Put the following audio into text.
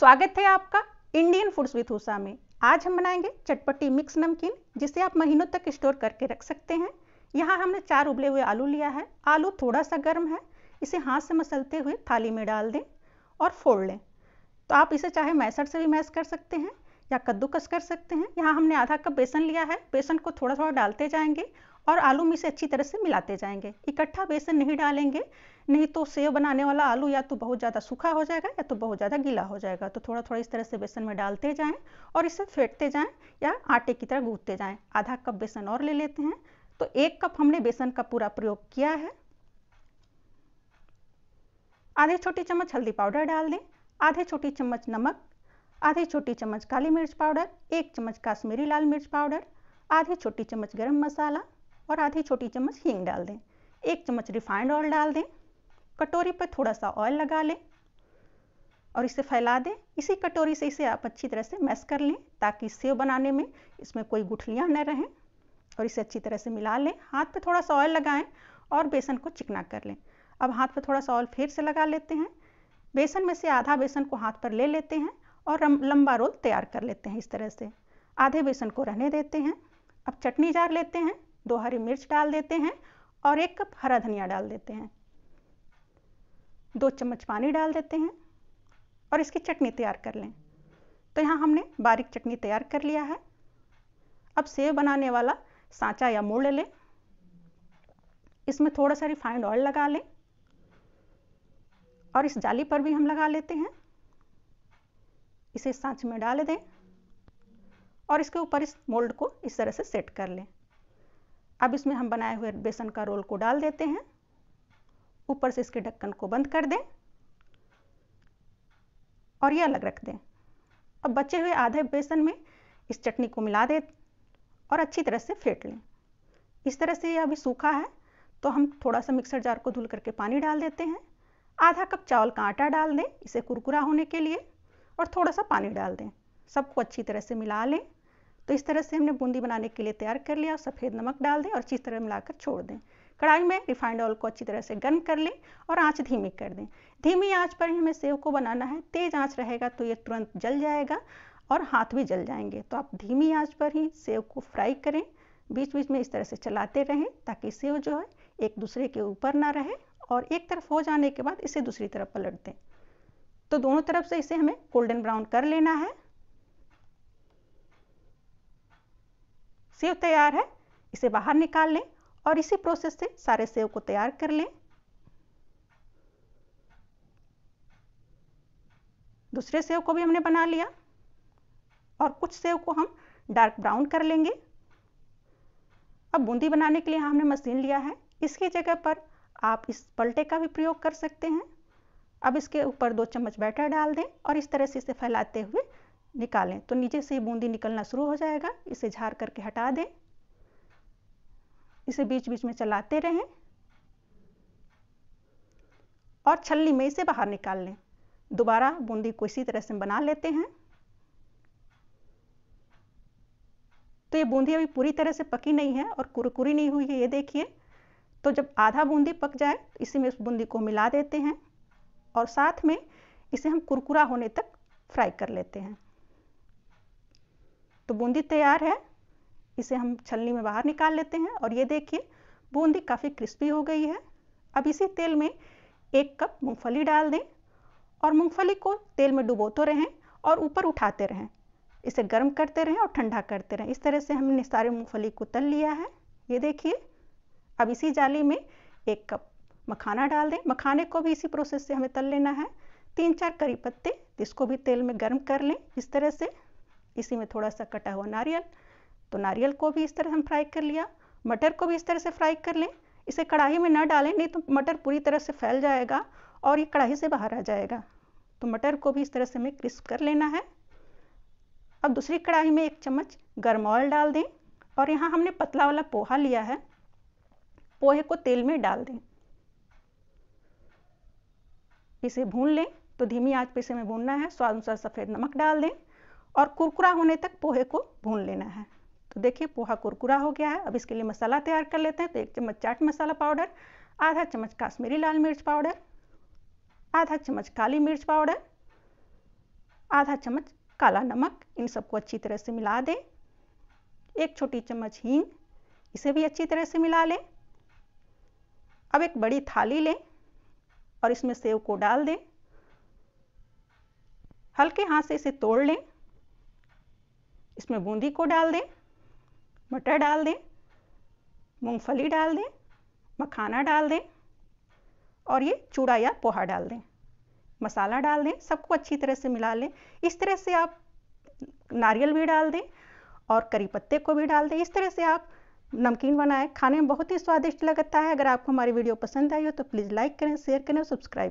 स्वागत है आपका इंडियन फूड्स विथ उषा में आज हम बनाएंगे चटपटी मिक्स नमकीन जिसे आप महीनों तक स्टोर करके रख सकते हैं यहाँ हमने चार उबले हुए आलू लिया है आलू थोड़ा सा गर्म है इसे हाथ से मसलते हुए थाली में डाल दें और फोड़ लें तो आप इसे चाहे मैसर से भी मैश कर सकते हैं या कद्दूकस कर सकते हैं यहाँ हमने आधा कप बेसन लिया है बेसन को थोड़ा थोड़ा डालते जाएंगे और आलू में इसे अच्छी तरह से मिलाते जाएंगे इकट्ठा बेसन नहीं डालेंगे नहीं तो सेव बनाने वाला आलू या तो बहुत ज़्यादा सूखा हो जाएगा या तो बहुत ज़्यादा गीला हो जाएगा तो थोड़ा थोड़ा इस तरह से बेसन में डालते जाएं और इसे फेंटते जाएं या आटे की तरह गूंथते जाएं आधा कप बेसन और ले लेते हैं तो एक कप हमने बेसन का पूरा प्रयोग किया है आधे छोटी चम्मच हल्दी पाउडर डाल दें आधे छोटी चम्मच नमक आधे छोटी चम्मच काली मिर्च पाउडर एक चम्मच काश्मीरी लाल मिर्च पाउडर आधे छोटी चम्मच गरम मसाला और आधी छोटी चम्मच हींग डाल दें एक चम्मच रिफाइंड ऑयल डाल दें कटोरी पर थोड़ा सा ऑयल लगा लें और इसे फैला दें इसी कटोरी से इसे आप अच्छी तरह से मैस कर लें ताकि सेव बनाने में इसमें कोई गुठलियाँ न रहें और इसे अच्छी तरह से मिला लें हाथ पर थोड़ा सा ऑयल लगाएं और बेसन को चिकना कर लें अब हाथ पर थोड़ा सा ऑयल फिर से लगा लेते हैं बेसन में से आधा बेसन को हाथ पर ले लेते हैं और लंबा रोल तैयार कर लेते हैं इस तरह से आधे बेसन को रहने देते हैं अब चटनी जार लेते हैं दो हरी मिर्च डाल देते हैं और एक कप हरा धनिया डाल देते हैं दो चम्मच पानी डाल देते हैं और इसकी चटनी तैयार कर लें तो यहाँ हमने बारीक चटनी तैयार कर लिया है अब सेव बनाने वाला सांचा या मोड़ लें इसमें थोड़ा सा रिफाइंड ऑयल लगा लें और इस जाली पर भी हम लगा लेते हैं इसे सांच में डाल दें और इसके ऊपर इस मोल्ड को इस तरह से सेट कर लें अब इसमें हम बनाए हुए बेसन का रोल को डाल देते हैं ऊपर से इसके ढक्कन को बंद कर दें और ये अलग रख दें अब बचे हुए आधे बेसन में इस चटनी को मिला दें और अच्छी तरह से फेंट लें इस तरह से ये अभी सूखा है तो हम थोड़ा सा मिक्सर जार को धुल करके पानी डाल देते हैं आधा कप चावल का आटा डाल दें इसे कुरकुरा होने के लिए और थोड़ा सा पानी डाल दें सबको अच्छी तरह से मिला लें तो इस तरह से हमने बूंदी बनाने के लिए तैयार कर लिया और सफ़ेद नमक डाल दें और अच्छी तरह मिलाकर छोड़ दें कढ़ाई में रिफाइंड ऑयल को अच्छी तरह से गर्म कर लें और आँच धीमी कर दें धीमी आँच पर ही हमें सेव को बनाना है तेज़ आँच रहेगा तो ये तुरंत जल जाएगा और हाथ भी जल जाएंगे तो आप धीमी आँच पर ही सेव को फ्राई करें बीच बीच में इस तरह से चलाते रहें ताकि सेव जो है एक दूसरे के ऊपर ना रहे और एक तरफ हो जाने के बाद इसे दूसरी तरफ पलट दें तो दोनों तरफ से इसे हमें गोल्डन ब्राउन कर लेना है सेव तैयार है इसे बाहर निकाल लें और इसी प्रोसेस से सारे सेव को तैयार कर लें दूसरे सेव को भी हमने बना लिया और कुछ सेव को हम डार्क ब्राउन कर लेंगे अब बूंदी बनाने के लिए हमने मशीन लिया है इसकी जगह पर आप इस पलटे का भी प्रयोग कर सकते हैं अब इसके ऊपर दो चम्मच बैटर डाल दें और इस तरह से इसे फैलाते हुए निकालें तो नीचे से ही बूंदी निकलना शुरू हो जाएगा इसे झार करके हटा दें इसे बीच बीच में चलाते रहें और छलनी में इसे बाहर निकाल लें दोबारा बूंदी को इसी तरह से बना लेते हैं तो ये बूंदी अभी पूरी तरह से पकी नहीं है और कुरकुरी नहीं हुई है ये देखिए तो जब आधा बूंदी पक जाए तो इसी में उस बूंदी को मिला देते हैं और साथ में इसे हम कुरकुरा होने तक फ्राई कर लेते हैं तो बूंदी तैयार है इसे हम छलनी में बाहर निकाल लेते हैं और ये देखिए बूंदी काफ़ी क्रिस्पी हो गई है अब इसी तेल में एक कप मूंगफली डाल दें और मूंगफली को तेल में डुबोते तो रहें और ऊपर उठाते रहें इसे गर्म करते रहें और ठंडा करते रहें इस तरह से हमने सारे मूँगफली को तल लिया है ये देखिए अब इसी जाली में एक कप मखाना डाल दें मखाने को भी इसी प्रोसेस से हमें तल लेना है तीन चार करी पत्ते इसको भी तेल में गर्म कर लें इस तरह से इसी में थोड़ा सा कटा हुआ नारियल तो नारियल को भी इस तरह हम फ्राई कर लिया मटर को भी इस तरह से फ्राई कर लें इसे कढ़ाई में ना डालें नहीं तो मटर पूरी तरह से फैल जाएगा और ये कढ़ाई से बाहर आ जाएगा तो मटर को भी इस तरह से हमें क्रिस्प कर लेना है अब दूसरी कढ़ाई में एक चम्मच गर्म ऑयल डाल दें और यहाँ हमने पतला वाला पोहा लिया है पोहे को तेल में डाल दें इसे भून लें तो धीमी आंच पे इसे हमें भूनना है स्वाद अनुसार सफ़ेद नमक डाल दें और कुरकुरा होने तक पोहे को भून लेना है तो देखिए पोहा कुरकुरा हो गया है अब इसके लिए मसाला तैयार कर लेते हैं तो एक चम्मच चाट मसाला पाउडर आधा चम्मच काश्मीरी लाल मिर्च पाउडर आधा चम्मच काली मिर्च पाउडर आधा चम्मच काला नमक इन सबको अच्छी तरह से मिला दें एक छोटी चम्मच हींग इसे भी अच्छी तरह से मिला लें अब एक बड़ी थाली लें और इसमें सेव को डाल दें हल्के हाथ से इसे तोड़ लें इसमें बूंदी को डाल दें मटर डाल दें मूंगफली डाल दें मखाना डाल दें और ये चूड़ा या पोहा डाल दें मसाला डाल दें सबको अच्छी तरह से मिला लें इस तरह से आप नारियल भी डाल दें और करी पत्ते को भी डाल दें इस तरह से आप नमकीन बनाएं खाने में बहुत ही स्वादिष्ट लगता है अगर आपको हमारी वीडियो पसंद आई हो तो प्लीज़ लाइक करें शेयर करें और सब्सक्राइब